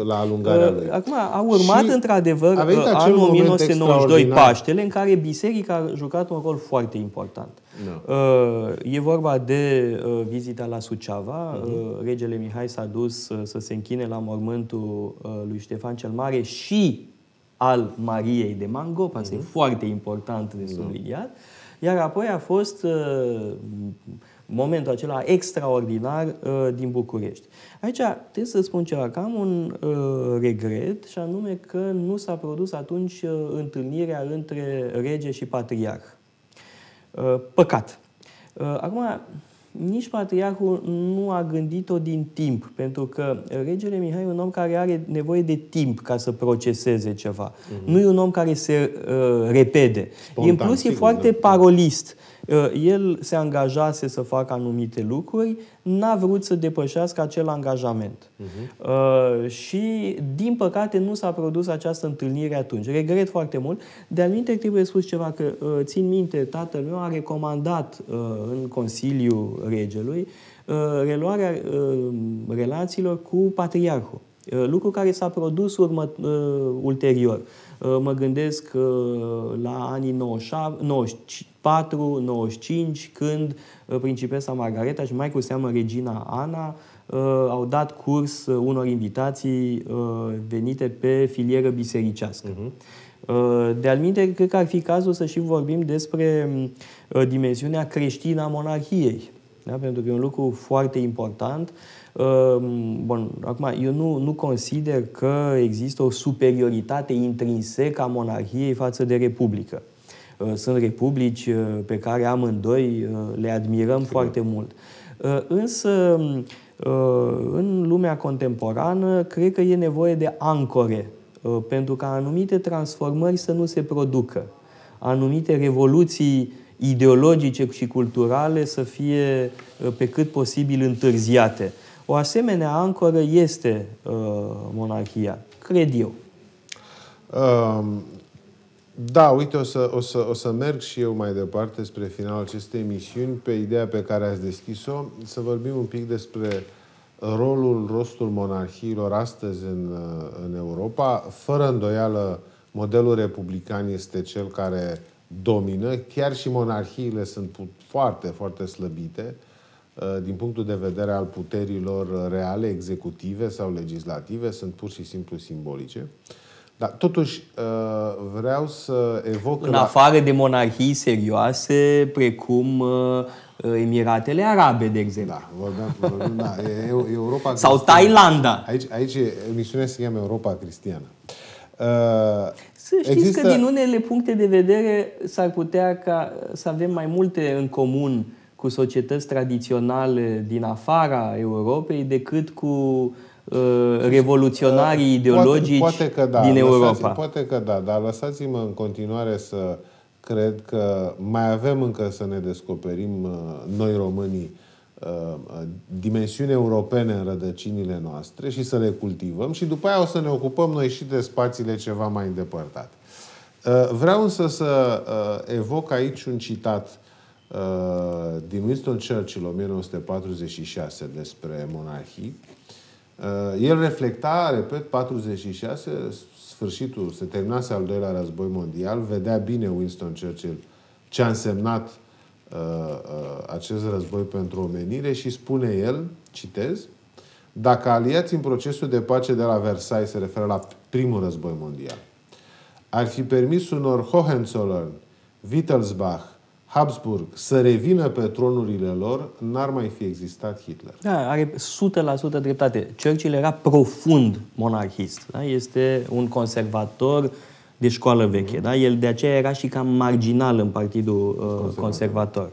ă, la alungarea ă, lui. Acum, a urmat și într-adevăr anul 1992 Paștele, în care biserica a jucat un rol foarte important. Da. E vorba de vizita la Suceava. Uh-huh. Regele Mihai s-a dus să se închine la mormântul lui Ștefan cel Mare și al Mariei de Mango, Asta uh-huh. e mhm. foarte important de da. subliniat. Iar apoi a fost momentul acela extraordinar uh, din București. Aici trebuie să spun ceva, că am un uh, regret și anume că nu s-a produs atunci uh, întâlnirea între rege și patriarh. Păcat. Acum, nici patriarhul nu a gândit-o din timp, pentru că regele Mihai e un om care are nevoie de timp ca să proceseze ceva. Mm-hmm. Nu e un om care se uh, repede. Spontan, În plus, sigur, e foarte da. parolist. Uh, el se angajase să facă anumite lucruri, n-a vrut să depășească acel angajament. Uh-huh. Și, din păcate, nu s-a produs această întâlnire atunci. Regret foarte mult. De anumite trebuie spus ceva, că uh, țin minte, tatăl meu a recomandat uh, în consiliu Regelui reluarea relațiilor cu patriarhul. Lucru care s-a produs urmă, ulterior. Uh, mă gândesc uh, la anii 94, 95, când uh, principesa Margareta și mai cu seamă regina Ana au dat curs unor invitații venite pe filieră bisericească. Uh-huh. Mhm. De alminte, cred că ar fi cazul să și vorbim despre dimensiunea creștină a monarhiei. Da? Pentru că e un lucru foarte important. Uh, Ehm, bun, acum, eu nu, nu consider că există o superioritate intrinsecă a monarhiei față de republică. Ehm, sunt republici ehm, pe care amândoi le admirăm Sigur. foarte mult. Însă, în lumea contemporană, cred că e nevoie de ancore pentru ca anumite transformări să nu se producă, anumite revoluții ideologice și culturale să fie pe cât posibil întârziate. O asemenea ancoră este uh, monarhia, cred eu. Um, da, uite, o să, o, să, o să merg și eu mai departe spre finalul acestei emisiuni pe ideea pe care ați deschis-o, să vorbim un pic despre rolul, rostul monarhiilor astăzi în, uh, în Europa. Fără îndoială, modelul republican este cel care domină, chiar și monarhiile sunt foarte, foarte slăbite. Uh, Uh, din punctul de vedere al puterilor reale, executive sau legislative, sunt pur și simplu simbolice. Dar totuși uh, vreau să evoc... În afară de monarhii serioase, precum uh, Emiratele Arabe, de exemplu. Da, vorbeam, vorbeam da, Europa Sau Cristiană. Thailanda. Aici, aici emisiunea se cheamă Europa Cristiană. Uh, să știți există... că din unele puncte de vedere s-ar putea ca să avem mai multe în comun cu societăți tradiționale din afara Europei decât cu uh, revoluționarii ideologici poate, poate că da, din lăsați, Europa. Poate că da, dar lăsați-mă în continuare să cred că mai avem încă să ne descoperim uh, noi românii uh, uh, dimensiuni europene în rădăcinile noastre și să le cultivăm și după aia o să ne ocupăm noi și de spațiile ceva mai îndepărtate. Uh, vreau însă să evoc aici un citat Uh, din Winston Churchill 1946 despre monarhii. Uh, el reflecta, repet, 46, sfârșitul, se terminase al doilea război mondial, vedea bine Winston Churchill ce a însemnat uh, uh, acest război pentru omenire și spune el, citez, dacă aliați în procesul de pace de la Versailles, se referă la primul război mondial, ar fi permis unor Hohenzollern, Wittelsbach, Habsburg să revină pe tronurile lor, n-ar mai fi existat Hitler. Da, are 100% dreptate. Churchill era profund monarhist. Da? Este un conservator de școală veche. Da? El de aceea era și cam marginal în Partidul uh, Conservator.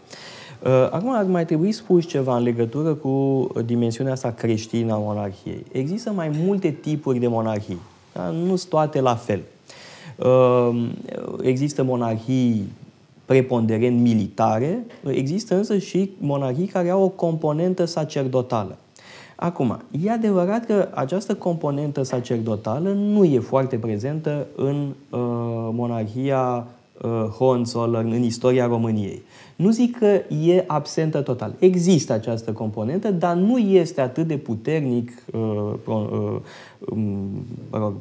Uh, acum ar mai trebui spus ceva în legătură cu dimensiunea asta creștină a monarhiei. Există mai multe tipuri de monarhii. Da? Nu sunt toate la fel. Uh, există monarhii preponderent militare, există însă și monarhii care au o componentă sacerdotală. Acum, e adevărat că această componentă sacerdotală nu e foarte prezentă în uh, monarhia uh, Hohenzollern, în istoria României. Nu zic că e absentă total. Există această componentă, dar nu este atât de puternic uh, uh, um,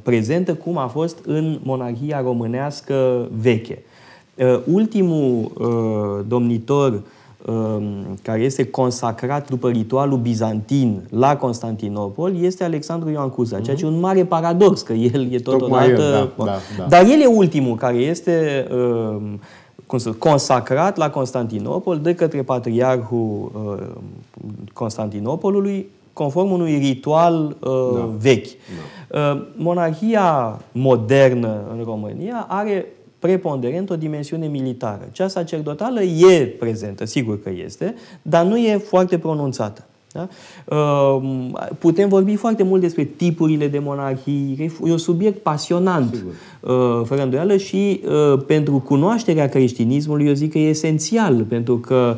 prezentă cum a fost în monarhia românească veche. Uh, Uh, ultimul uh, domnitor um, care este consacrat după ritualul bizantin la Constantinopol este Alexandru Ioan Cuza, ceea ce e un mhm. mare paradox, că el e totodată... da, da, da. Dar el e ultimul care este um, cum să, consacrat la Constantinopol de către patriarhul uh, Constantinopolului conform unui ritual uh, da. vechi. Da. Uh, monarhia modernă în România are preponderent o dimensiune militară. Cea sacerdotală e prezentă, sigur că este, dar nu e foarte pronunțată. Da? Ehm, putem vorbi foarte mult despre tipurile de monarhii, e un subiect pasionant, Sigur. Ehm, fără îndoială, și ehm, pentru cunoașterea creștinismului, eu zic că e esențial, pentru că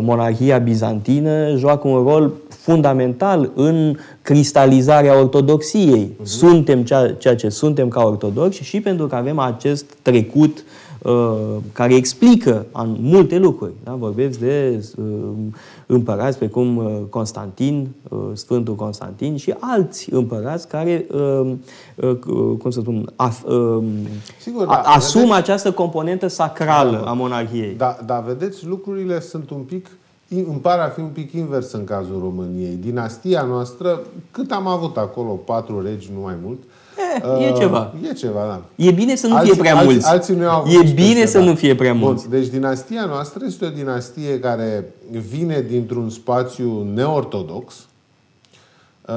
monarhia bizantină joacă un rol fundamental în cristalizarea ortodoxiei. Uh-huh. Suntem ceea, ceea ce suntem ca ortodoxi și pentru că avem acest trecut uh, care explică an, multe lucruri. Da? Vorbesc de uh, împărați precum uh, Constantin, uh, Sfântul Constantin și alți împărați care, uh, uh, cum să spun, af, uh, Sigur, da, asumă vedeți... această componentă sacrală da, a monarhiei. Da, dar vedeți, lucrurile sunt un pic uh, îmi pare a fi un pic invers în cazul României. Dinastia noastră, cât am avut acolo, patru regi, nu mai mult, eh, E, e eh, ceva. E ceva, da. E bine să nu alții, fie prea alții, mulți. Alții nu au e bine să da. nu fie prea mulți. Bun, deci dinastia noastră este o dinastie care vine dintr-un spațiu neortodox. Uh,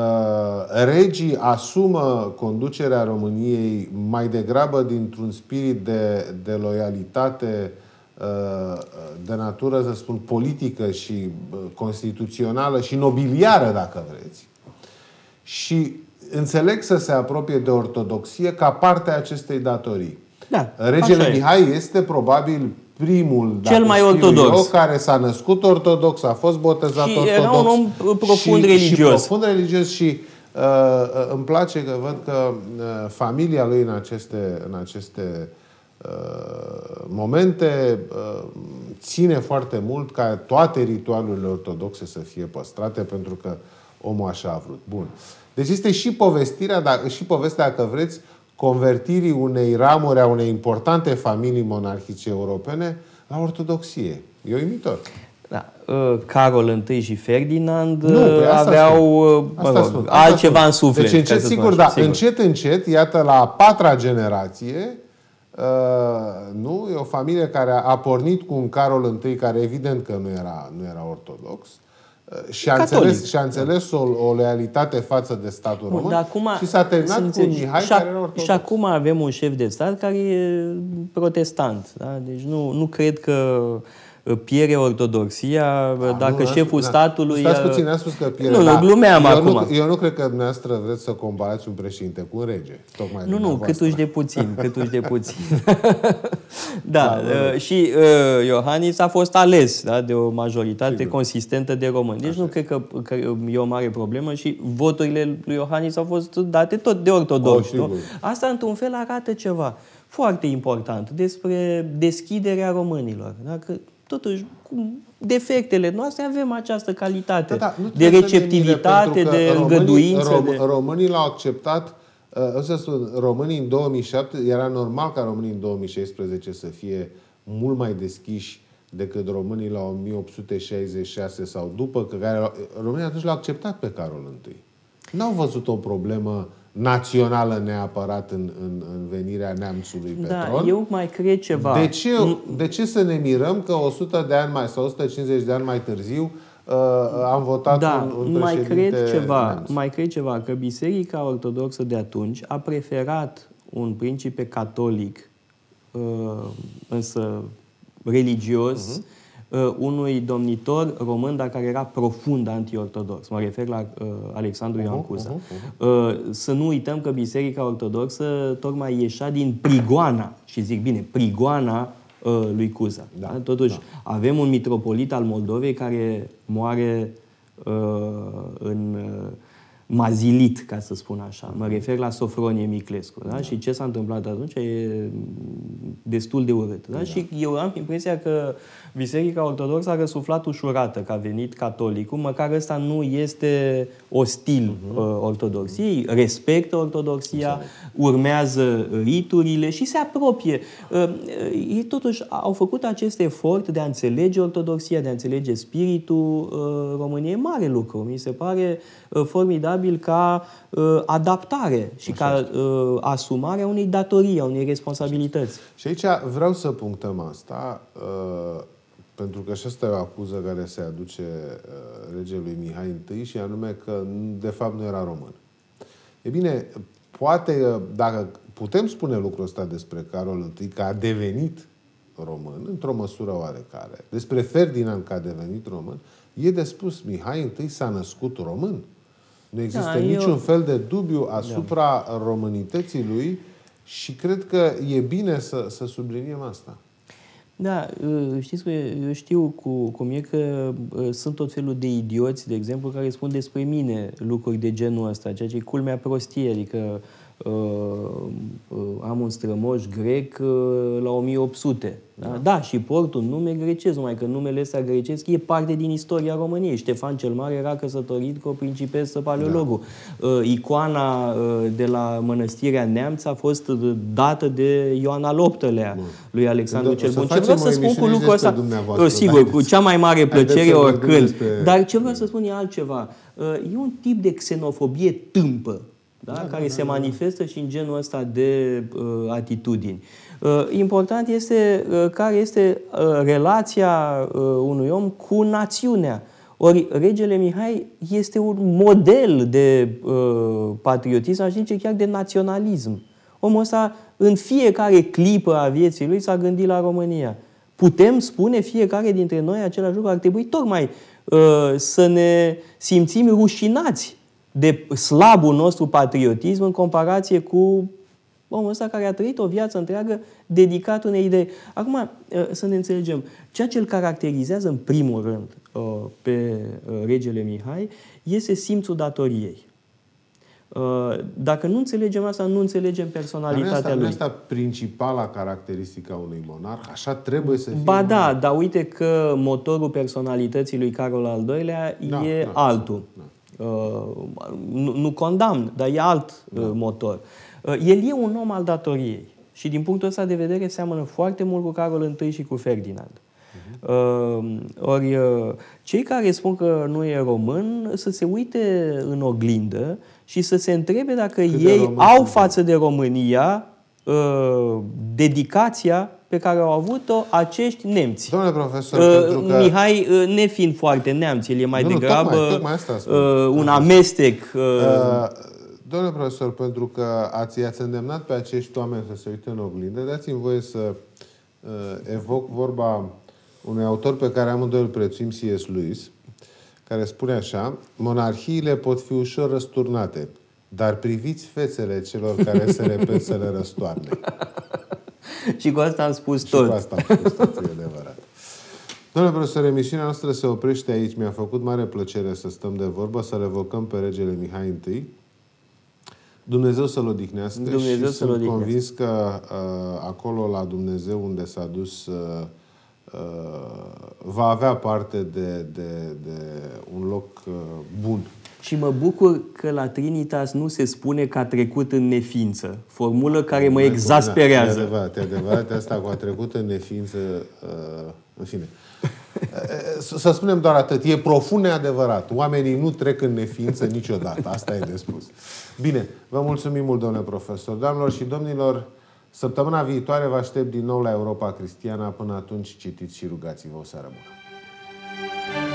regii asumă conducerea României mai degrabă dintr-un spirit de, de loialitate uh, de natură, să spun, politică și constituțională și nobiliară, dacă vreți. Și înțeleg să se apropie de ortodoxie ca parte a acestei datorii. Da, Regele Mihai este probabil primul cel mai ortodox eu, care s-a născut ortodox, a fost botezat și ortodox. Era un om profund și, religios. Și profund religios și uh, uh, îmi place că văd că uh, familia lui în aceste, în aceste uh, Uh, momente uh, ține foarte mult ca toate ritualurile ortodoxe să fie păstrate pentru că omul așa a vrut. Bun. Deci este și povestirea, și povestea, dacă vreți, convertirii unei ramuri a unei importante familii monarhice europene la ortodoxie. E uimitor. Da. Uh, Carol I și Ferdinand nu, păi asta aveau asta mă rog, Asta altceva asta în suflet. Deci încet, sigur, da, sigur. încet, încet, iată, la a patra generație, Uh, nu, e o familie care a pornit cu un Carol I, care evident că nu era, nu era ortodox, uh, și a, înțeles, și a înțeles o, o lealitate față de statul Bun, român acum, și s-a terminat cu Mihai și, care era ortodox. Și acum avem un șef de stat care e protestant. Da? Deci nu, nu cred că uh, piere ortodoxia, A, da, dacă nu, șeful spus, da. statului... Stați uh, puțin, a spus că piere... Nu, da. glumeam eu acum. Nu, eu nu cred că dumneavoastră vreți să comparați un președinte cu un rege. Tocmai nu, nu, câtuși de puțin, câtuși de puțin. da, da da, și uh, Iohannis a fost ales da, de o majoritate Sigur. consistentă de români. Deci Așa. nu cred că, că e o mare problemă și voturile lui Iohannis au fost date tot de ortodoxi. Oh, nu? Asta, într-un fel, arată ceva foarte important despre deschiderea românilor. Dacă totuși, cu defectele noastre, avem această calitate da, da, de receptivitate, mine, de îngăduință. rom, de... românii l-au acceptat, uh, o să spun, românii în 2007, era normal ca românii în 2016 să fie mult mai deschiși decât românii la 1866 sau după, că care, românii atunci l-au acceptat pe Carol I. N-au văzut o problemă națională neapărat în, în, în venirea neamțului da, tron. eu mai cred ceva. De ce, mm. de ce să ne mirăm că 100 de ani mai sau 150 de ani mai târziu uh, uh, am votat da, un, un mai cred ceva, neamț. mai cred ceva, că Biserica Ortodoxă de atunci a preferat un principe catolic uh, însă religios uh-huh Uh, unui domnitor român, dar care era profund antiortodox. Mă refer la uh, Alexandru Ioan uh-huh, Cuza. Uh-huh, uh-huh. Uh, să nu uităm că Biserica Ortodoxă tocmai ieșea din prigoana, și zic bine, prigoana uh, lui Cuza. Da, da? Totuși, da. avem un mitropolit al Moldovei care moare uh, în... Uh, mazilit, ca să spun așa. Mă refer la Sofronie Miclescu. Da? da. Și ce s-a întâmplat atunci e destul de urât. Da? Da. Și eu am impresia că Biserica Ortodoxă a răsuflat ușurată că a venit catolicul, măcar ăsta nu este ostil uh-huh. ortodoxiei, respectă ortodoxia, Înțeleg. urmează riturile și se apropie. Uh, uh, ei totuși au făcut acest efort de a înțelege ortodoxia, de a înțelege spiritul uh, României. Mare lucru. Mi se pare formidabil valabil ca uh, adaptare și Așa ca uh, asumare a unei datorii, a unei responsabilități. Și aici vreau să punctăm asta, uh, pentru că și asta e o acuză care se aduce uh, regelui Mihai I și anume că de fapt nu era român. E bine, poate uh, dacă putem spune lucrul ăsta despre Carol I, că a devenit român, într-o măsură oarecare, despre Ferdinand că a devenit român, e de spus, Mihai I s-a născut român. Nu există da, niciun eu... fel de dubiu da. asupra da. românității lui și cred că e bine să, să subliniem asta. Da, ă, știți că eu știu cu, cum e că ă, sunt tot felul de idioți, de exemplu, care spun despre mine lucruri de genul ăsta, ceea ce e culmea prostie, adică uh, Uh, uh, am un strămoș grec uh, la 1800. Da? da, da și port un nume grecesc, numai că numele ăsta grecesc e parte din istoria României. Ștefan cel Mare era căsătorit cu o principesă paleologul. Da. Icoana de la Mănăstirea Neamț a fost dată de Ioana Loptălea, Bun. lui Alexandru da, cel Bun. Ce vreau să spun cu lucrul ăsta? Sigur, cu cea mai mare plăcere oricând. Despre... Dar ce vreau să spun e altceva. E un tip de xenofobie tâmpă da? Da, care da, se da, manifestă da. și în genul ăsta de uh, atitudini. Uh, important este uh, care este uh, relația uh, unui om cu națiunea. Ori regele Mihai este un model de uh, patriotism, aș zice chiar de naționalism. Omul ăsta în fiecare clipă a vieții lui s-a gândit la România. Putem spune fiecare dintre noi același lucru, ar trebui tocmai uh, să ne simțim rușinați de slabul nostru patriotism în comparație cu omul ăsta care a trăit o viață întreagă dedicat unei idei. Acum, uh, să ne înțelegem, ceea ce îl caracterizează în primul rând uh, pe uh, regele Mihai este simțul datoriei. Dacă nu înțelegem asta, nu înțelegem personalitatea dar asta, lui. asta principala caracteristică a unui monarh? Așa trebuie să fie? Ba da, dar uite că motorul personalității lui Carol al II-lea da, e da, altul. Da. Uh, nu, nu condamn, dar e alt uh, da. motor. Uh, el e un om al datoriei și din punctul ăsta de vedere seamănă foarte mult cu Carol I și cu Ferdinand. Mhm. Uh, ori cei care spun că nu e român să se uite în oglindă și să se întrebe dacă Cât ei au față de România uh, dedicația pe care au avut-o acești nemți. Domnule profesor, uh, pentru că... Mihai, uh, nefiind foarte neamț, el e mai nu, degrabă tocmai, tocmai asta uh, un amestec. Uh... Uh, domnule profesor, pentru că ați, i-ați îndemnat pe acești oameni să se uite în oglindă, dați-mi voie să uh, evoc vorba unui autor pe care amândoi îl prețuim, C.S. Lewis, care spune așa, monarhiile pot fi ușor răsturnate, dar priviți fețele celor care se repet să le răstoarne. și cu asta am spus și tot. Și cu asta am spus tot, e adevărat. Domnule profesor, emisiunea noastră se oprește aici. Mi-a făcut mare plăcere să stăm de vorbă, să revocăm pe regele Mihai I. Dumnezeu să-l odihnească Dumnezeu și să-l sunt convins că uh, acolo la Dumnezeu unde s-a dus uh, uh, va avea parte de, de, de un loc uh, bun și mă bucur că la Trinitas nu se spune că a trecut în neființă. Formulă da, care mă da, exasperează. Da, da, e adevărat, e adevărat. Asta cu a trecut în neființă, uh, în fine. Uh, să spunem doar atât. E profund neadevărat. Oamenii nu trec în neființă niciodată. Asta e de spus. Bine, vă mulțumim mult, domnule profesor. Doamnelor și domnilor, săptămâna viitoare vă aștept din nou la Europa Cristiana. Până atunci, citiți și rugați-vă. O seară bună!